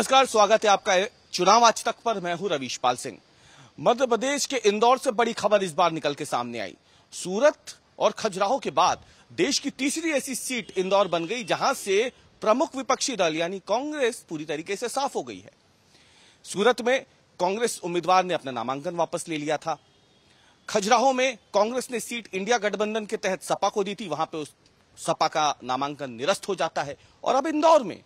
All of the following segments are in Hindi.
नमस्कार स्वागत है आपका चुनाव आज तक पर मैं हूं रवीश पाल सिंह मध्य प्रदेश के इंदौर से बड़ी खबर इस बार निकल के सामने आई सूरत और खजुराहो के बाद देश की तीसरी ऐसी सीट इंदौर बन गई जहां से प्रमुख विपक्षी दल यानी कांग्रेस पूरी तरीके से साफ हो गई है सूरत में कांग्रेस उम्मीदवार ने अपना नामांकन वापस ले लिया था खजुराहो में कांग्रेस ने सीट इंडिया गठबंधन के तहत सपा को दी थी वहां पर सपा का नामांकन निरस्त हो जाता है और अब इंदौर में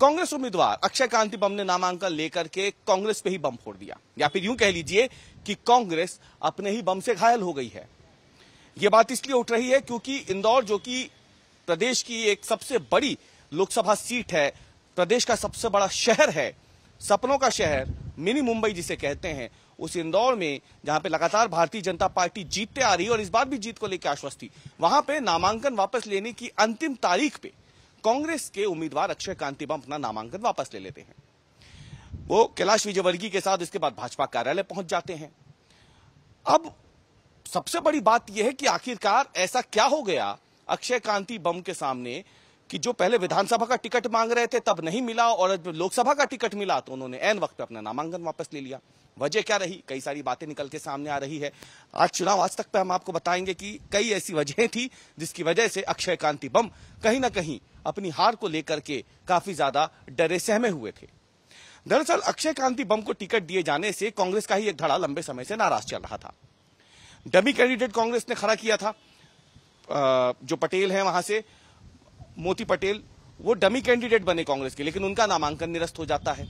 कांग्रेस उम्मीदवार अक्षय कांति बम ने नामांकन लेकर के कांग्रेस पे ही बम फोड़ दिया या फिर यूं कह लीजिए कि कांग्रेस अपने ही बम से घायल हो गई है यह बात इसलिए उठ रही है क्योंकि इंदौर जो कि प्रदेश की एक सबसे बड़ी लोकसभा सीट है प्रदेश का सबसे बड़ा शहर है सपनों का शहर मिनी मुंबई जिसे कहते हैं उस इंदौर में जहां पे लगातार भारतीय जनता पार्टी जीतते आ रही है और इस बार भी जीत को लेकर आश्वस्त थी वहां पे नामांकन वापस लेने की अंतिम तारीख पे कांग्रेस के उम्मीदवार अक्षय कांति बम अपना नामांकन वापस ले लेते हैं वो कैलाश विजयवर्गीय के साथ इसके बाद भाजपा कार्यालय पहुंच जाते हैं अब सबसे बड़ी बात यह है कि आखिरकार ऐसा क्या हो गया अक्षय कांति बम के सामने कि जो पहले विधानसभा का टिकट मांग रहे थे तब नहीं मिला और लोकसभा का टिकट मिला तो उन्होंने एन वक्त अपना नामांकन वापस ले लिया वजह क्या रही कई सारी बातें निकल के सामने आ रही है आज चुनाव आज तक पे हम आपको बताएंगे कि कई ऐसी वजहें थी जिसकी वजह से अक्षय कांति बम कहीं ना कहीं अपनी हार को लेकर के काफी ज्यादा डरे सहमे हुए थे दरअसल अक्षय कांति बम को टिकट दिए जाने से कांग्रेस का ही एक धड़ा लंबे समय से नाराज चल रहा था डमी कैंडिडेट कांग्रेस ने खड़ा किया था जो पटेल है वहां से मोती पटेल वो डमी कैंडिडेट बने कांग्रेस के लेकिन उनका नामांकन निरस्त हो जाता है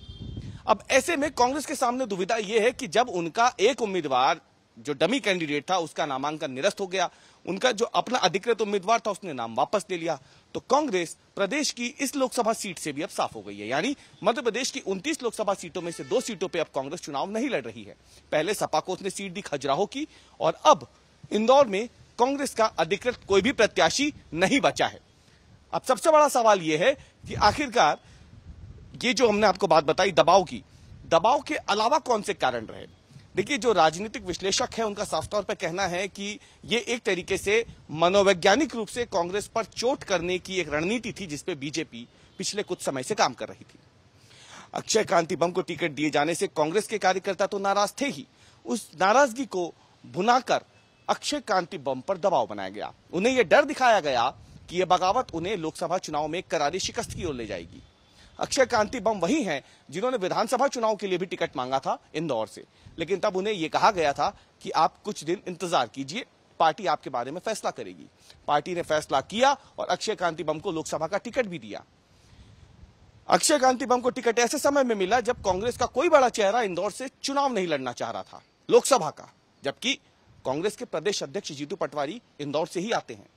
अब ऐसे में कांग्रेस के सामने दुविधा यह है कि जब उनका एक उम्मीदवार जो डमी कैंडिडेट था उसका नामांकन निरस्त हो गया उनका जो अपना अधिकृत उम्मीदवार था उसने नाम वापस ले लिया तो कांग्रेस प्रदेश की इस लोकसभा सीट से भी अब साफ हो गई है यानी मध्य प्रदेश की 29 लोकसभा सीटों में से दो सीटों पे अब कांग्रेस चुनाव नहीं लड़ रही है पहले सपा को उसने सीट दी खजुराहो की और अब इंदौर में कांग्रेस का अधिकृत कोई भी प्रत्याशी नहीं बचा है अब सबसे बड़ा सवाल यह है कि आखिरकार ये जो हमने आपको बात बताई दबाव की दबाव के अलावा कौन से कारण रहे देखिए जो राजनीतिक विश्लेषक है उनका साफ तौर पर कहना है कि ये एक तरीके से मनोवैज्ञानिक रूप से कांग्रेस पर चोट करने की एक रणनीति थी जिसपे बीजेपी पिछले कुछ समय से काम कर रही थी अक्षय कांति बम को टिकट दिए जाने से कांग्रेस के कार्यकर्ता तो नाराज थे ही उस नाराजगी को भुनाकर अक्षय कांति बम पर दबाव बनाया गया उन्हें यह डर दिखाया गया कि यह बगावत उन्हें लोकसभा चुनाव में करारी शिकस्त की ओर ले जाएगी अक्षय कांति बम वही हैं जिन्होंने विधानसभा चुनाव के लिए भी टिकट मांगा था इंदौर से लेकिन तब उन्हें यह कहा गया था कि आप कुछ दिन इंतजार कीजिए पार्टी आपके बारे में फैसला करेगी पार्टी ने फैसला किया और अक्षय कांति बम को लोकसभा का टिकट भी दिया अक्षय कांति बम को टिकट ऐसे समय में मिला जब कांग्रेस का कोई बड़ा चेहरा इंदौर से चुनाव नहीं लड़ना चाह रहा था लोकसभा का जबकि कांग्रेस के प्रदेश अध्यक्ष जीतू पटवारी इंदौर से ही आते हैं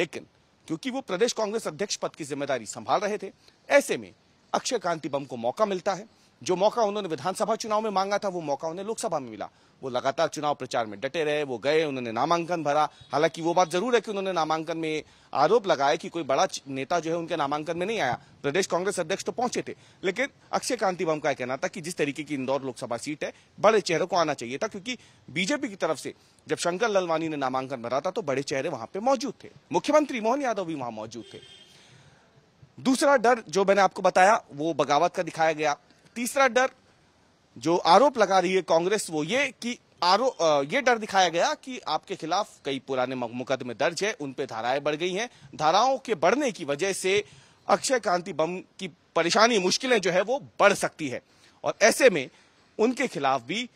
लेकिन क्योंकि वो प्रदेश कांग्रेस अध्यक्ष पद की जिम्मेदारी संभाल रहे थे ऐसे में अक्षय कांति बम को मौका मिलता है जो मौका उन्होंने विधानसभा चुनाव में मांगा था वो मौका उन्हें लोकसभा में मिला वो लगातार चुनाव प्रचार में डटे रहे वो गए उन्होंने नामांकन भरा हालांकि वो बात जरूर है कि उन्होंने नामांकन में आरोप लगाया कि कोई बड़ा नेता जो है उनके नामांकन में नहीं आया प्रदेश कांग्रेस अध्यक्ष तो पहुंचे थे लेकिन अक्षय कांति बम का कहना था कि जिस तरीके की इंदौर लोकसभा सीट है बड़े चेहरों को आना चाहिए था क्योंकि बीजेपी की तरफ से जब शंकर ललवानी ने नामांकन भरा था तो बड़े चेहरे वहां पर मौजूद थे मुख्यमंत्री मोहन यादव भी वहां मौजूद थे दूसरा डर जो मैंने आपको बताया वो बगावत का दिखाया गया तीसरा डर जो आरोप लगा रही है कांग्रेस वो ये कि आरो, ये डर दिखाया गया कि आपके खिलाफ कई पुराने मुकदमे दर्ज है उनपे धाराएं बढ़ गई हैं धाराओं के बढ़ने की वजह से अक्षय कांति बम की परेशानी मुश्किलें जो है वो बढ़ सकती है और ऐसे में उनके खिलाफ भी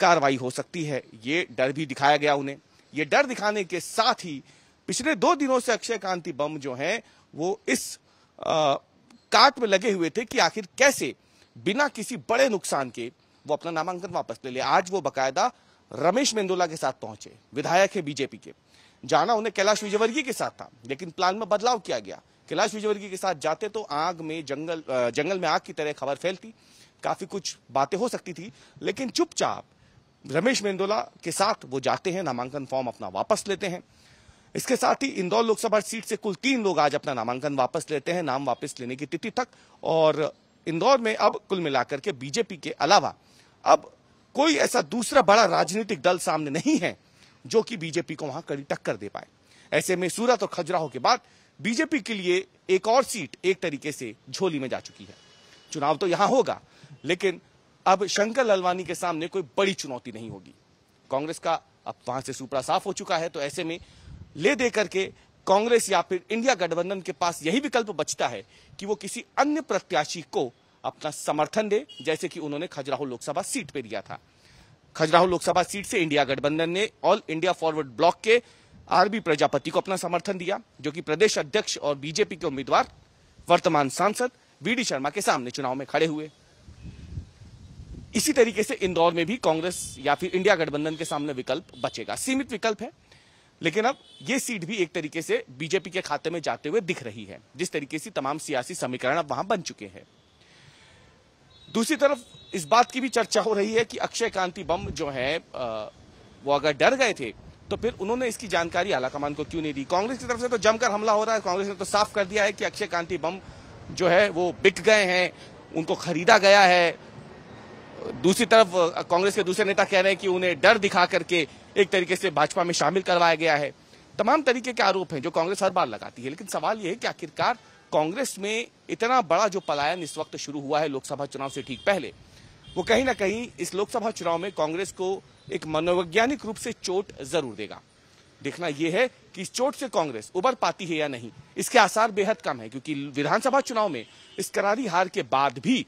कार्रवाई हो सकती है ये डर भी दिखाया गया उन्हें ये डर दिखाने के साथ ही पिछले दो दिनों से अक्षय कांति बम जो है वो इस काट में लगे हुए थे कि आखिर कैसे बिना किसी बड़े नुकसान के वो अपना नामांकन वापस ले लिया आज वो बकायदा रमेश मेंदोला के साथ पहुंचे विधायक है बीजेपी के जाना उन्हें कैलाश विजयवर्गीय के साथ था लेकिन प्लान में बदलाव किया गया कैलाश विजयवर्गीय के साथ जाते तो आग में जंगल जंगल में आग की तरह खबर फैलती काफी कुछ बातें हो सकती थी लेकिन चुपचाप रमेश मेंदोला के साथ वो जाते हैं नामांकन फॉर्म अपना वापस लेते हैं इसके साथ ही इंदौर लोकसभा सीट से कुल तीन लोग आज अपना नामांकन वापस लेते हैं नाम वापस लेने की तिथि तक और इंदौर में अब कुल मिलाकर के बीजेपी के अलावा अब कोई ऐसा दूसरा बड़ा राजनीतिक दल सामने नहीं है जो कि बीजेपी को वहां कड़ी टक्कर दे पाए ऐसे में सूरत और खजुराहो के बाद बीजेपी के लिए एक और सीट एक तरीके से झोली में जा चुकी है चुनाव तो यहां होगा लेकिन अब शंकर ललवानी के सामने कोई बड़ी चुनौती नहीं होगी कांग्रेस का अब वहां से सुपड़ा साफ हो चुका है तो ऐसे में ले दे करके कांग्रेस या फिर इंडिया गठबंधन के पास यही विकल्प बचता है कि वो किसी अन्य प्रत्याशी को अपना समर्थन दे जैसे कि उन्होंने खजुराहो लोकसभा सीट पे दिया था खजुराहो लोकसभा सीट से इंडिया गठबंधन ने ऑल इंडिया फॉरवर्ड ब्लॉक के आरबी प्रजापति को अपना समर्थन दिया जो कि प्रदेश अध्यक्ष और बीजेपी के उम्मीदवार वर्तमान सांसद वी शर्मा के सामने चुनाव में खड़े हुए इसी तरीके से इंदौर में भी कांग्रेस या फिर इंडिया गठबंधन के सामने विकल्प बचेगा सीमित विकल्प है लेकिन अब ये सीट भी एक तरीके से बीजेपी के खाते में जाते हुए दिख रही है जिस तरीके से तमाम सियासी समीकरण अब वहां बन चुके हैं दूसरी तरफ इस बात की भी चर्चा हो रही है कि अक्षय कांति बम जो है वो अगर डर गए थे तो फिर उन्होंने इसकी जानकारी आलाकमान को क्यों नहीं दी कांग्रेस की तरफ से तो जमकर हमला हो रहा है कांग्रेस ने तो साफ कर दिया है कि अक्षय कांति बम जो है वो बिक गए हैं उनको खरीदा गया है दूसरी तरफ कांग्रेस के दूसरे नेता कह रहे हैं कि उन्हें डर दिखा करके एक तरीके से भाजपा में शामिल करवाया गया है तमाम तरीके के आरोप हैं जो कांग्रेस हर बार लगाती है लेकिन सवाल यह है कि आखिरकार कांग्रेस में इतना बड़ा जो पलायन इस वक्त शुरू हुआ है लोकसभा चुनाव से ठीक पहले वो कहीं ना कहीं इस लोकसभा चुनाव में कांग्रेस को एक मनोवैज्ञानिक रूप से चोट जरूर देगा देखना यह है कि इस चोट से कांग्रेस उबर पाती है या नहीं इसके आसार बेहद कम है क्योंकि विधानसभा चुनाव में इस करारी हार के बाद भी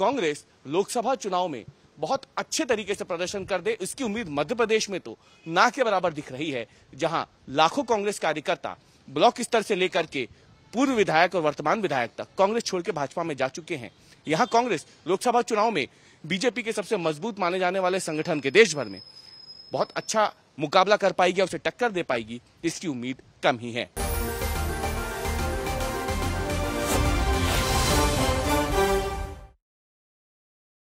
कांग्रेस लोकसभा चुनाव में बहुत अच्छे तरीके से प्रदर्शन कर दे इसकी उम्मीद मध्य प्रदेश में तो ना के बराबर दिख रही है जहां लाखों कांग्रेस कार्यकर्ता ब्लॉक स्तर से लेकर के पूर्व विधायक और वर्तमान विधायक तक कांग्रेस छोड़ के भाजपा में जा चुके हैं यहाँ कांग्रेस लोकसभा चुनाव में बीजेपी के सबसे मजबूत माने जाने वाले संगठन के देश भर में बहुत अच्छा मुकाबला कर पाएगी और उसे टक्कर दे पाएगी इसकी उम्मीद कम ही है